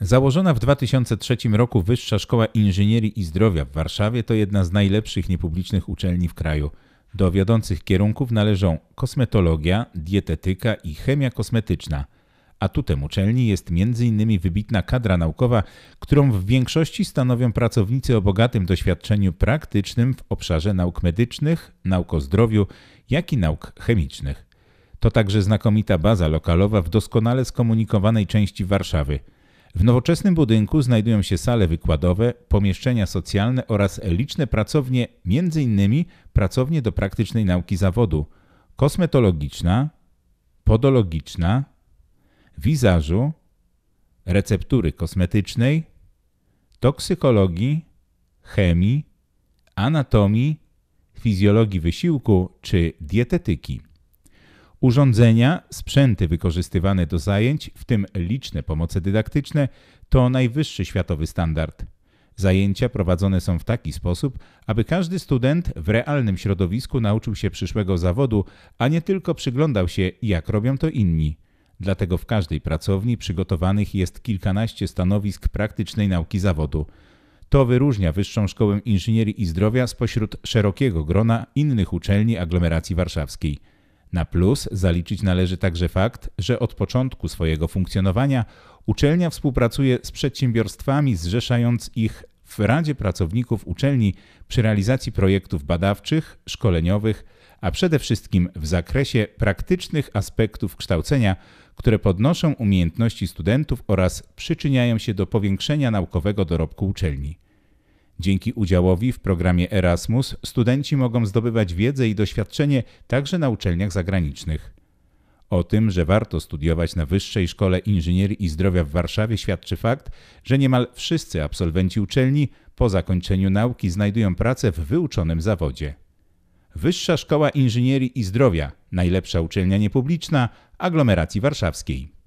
Założona w 2003 roku Wyższa Szkoła Inżynierii i Zdrowia w Warszawie to jedna z najlepszych niepublicznych uczelni w kraju. Do wiodących kierunków należą kosmetologia, dietetyka i chemia kosmetyczna. Atutem uczelni jest m.in. wybitna kadra naukowa, którą w większości stanowią pracownicy o bogatym doświadczeniu praktycznym w obszarze nauk medycznych, nauk o zdrowiu, jak i nauk chemicznych. To także znakomita baza lokalowa w doskonale skomunikowanej części Warszawy – w nowoczesnym budynku znajdują się sale wykładowe, pomieszczenia socjalne oraz liczne pracownie, m.in. pracownie do praktycznej nauki zawodu kosmetologiczna, podologiczna, wizażu, receptury kosmetycznej, toksykologii, chemii, anatomii, fizjologii wysiłku czy dietetyki. Urządzenia, sprzęty wykorzystywane do zajęć, w tym liczne pomoce dydaktyczne, to najwyższy światowy standard. Zajęcia prowadzone są w taki sposób, aby każdy student w realnym środowisku nauczył się przyszłego zawodu, a nie tylko przyglądał się, jak robią to inni. Dlatego w każdej pracowni przygotowanych jest kilkanaście stanowisk praktycznej nauki zawodu. To wyróżnia Wyższą Szkołę Inżynierii i Zdrowia spośród szerokiego grona innych uczelni aglomeracji warszawskiej. Na plus zaliczyć należy także fakt, że od początku swojego funkcjonowania uczelnia współpracuje z przedsiębiorstwami, zrzeszając ich w Radzie Pracowników Uczelni przy realizacji projektów badawczych, szkoleniowych, a przede wszystkim w zakresie praktycznych aspektów kształcenia, które podnoszą umiejętności studentów oraz przyczyniają się do powiększenia naukowego dorobku uczelni. Dzięki udziałowi w programie Erasmus studenci mogą zdobywać wiedzę i doświadczenie także na uczelniach zagranicznych. O tym, że warto studiować na Wyższej Szkole Inżynierii i Zdrowia w Warszawie świadczy fakt, że niemal wszyscy absolwenci uczelni po zakończeniu nauki znajdują pracę w wyuczonym zawodzie. Wyższa Szkoła Inżynierii i Zdrowia, najlepsza uczelnia niepubliczna aglomeracji warszawskiej.